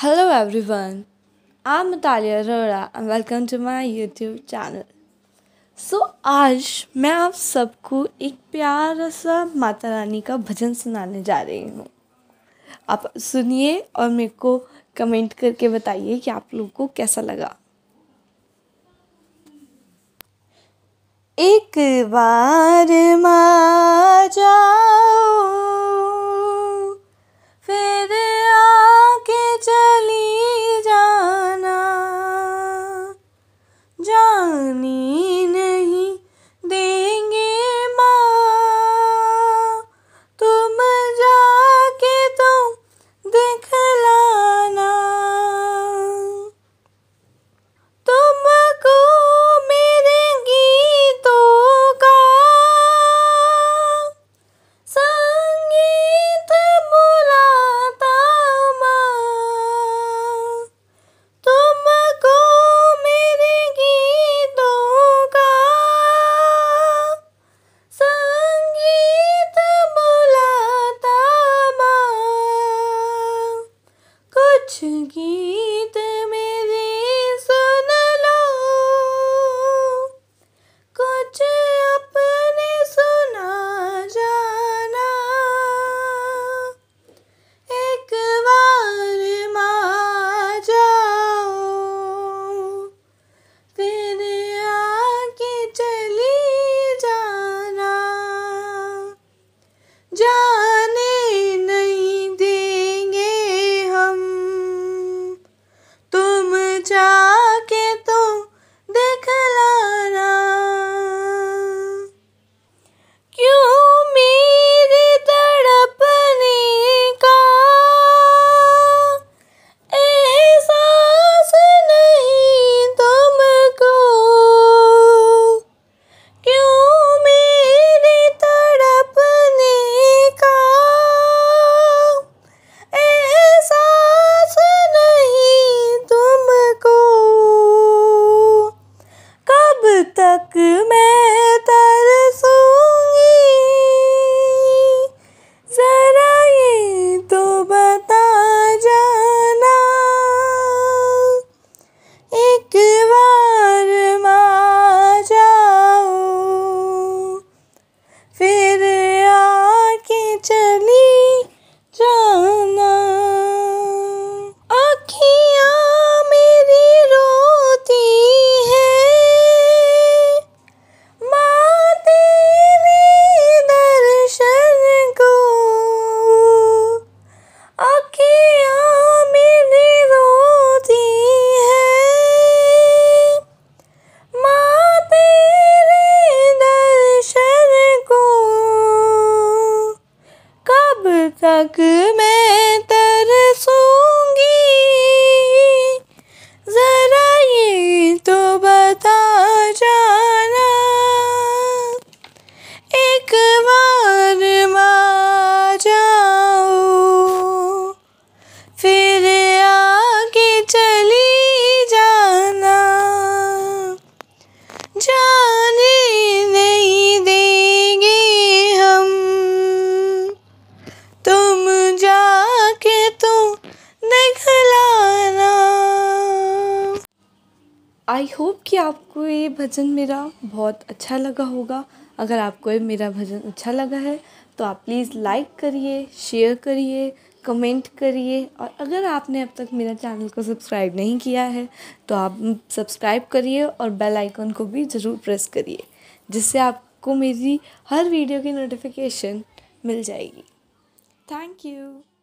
hello everyone, I'm Natalia Arora and welcome to my YouTube channel so आज मैं आप सबको एक प्यारा सा माता रानी का भजन सुनाने जा रही हूँ आप सुनिए और मेरे को कमेंट करके बताइए कि आप लोगों को कैसा लगा एक बार たくめ आई होप कि आपको ये भजन मेरा बहुत अच्छा लगा होगा अगर आपको ये मेरा भजन अच्छा लगा है तो आप प्लीज़ लाइक करिए शेयर करिए कमेंट करिए और अगर आपने अब तक मेरा चैनल को सब्सक्राइब नहीं किया है तो आप सब्सक्राइब करिए और बेल आइकन को भी ज़रूर प्रेस करिए जिससे आपको मेरी हर वीडियो की नोटिफिकेशन मिल जाएगी थैंक यू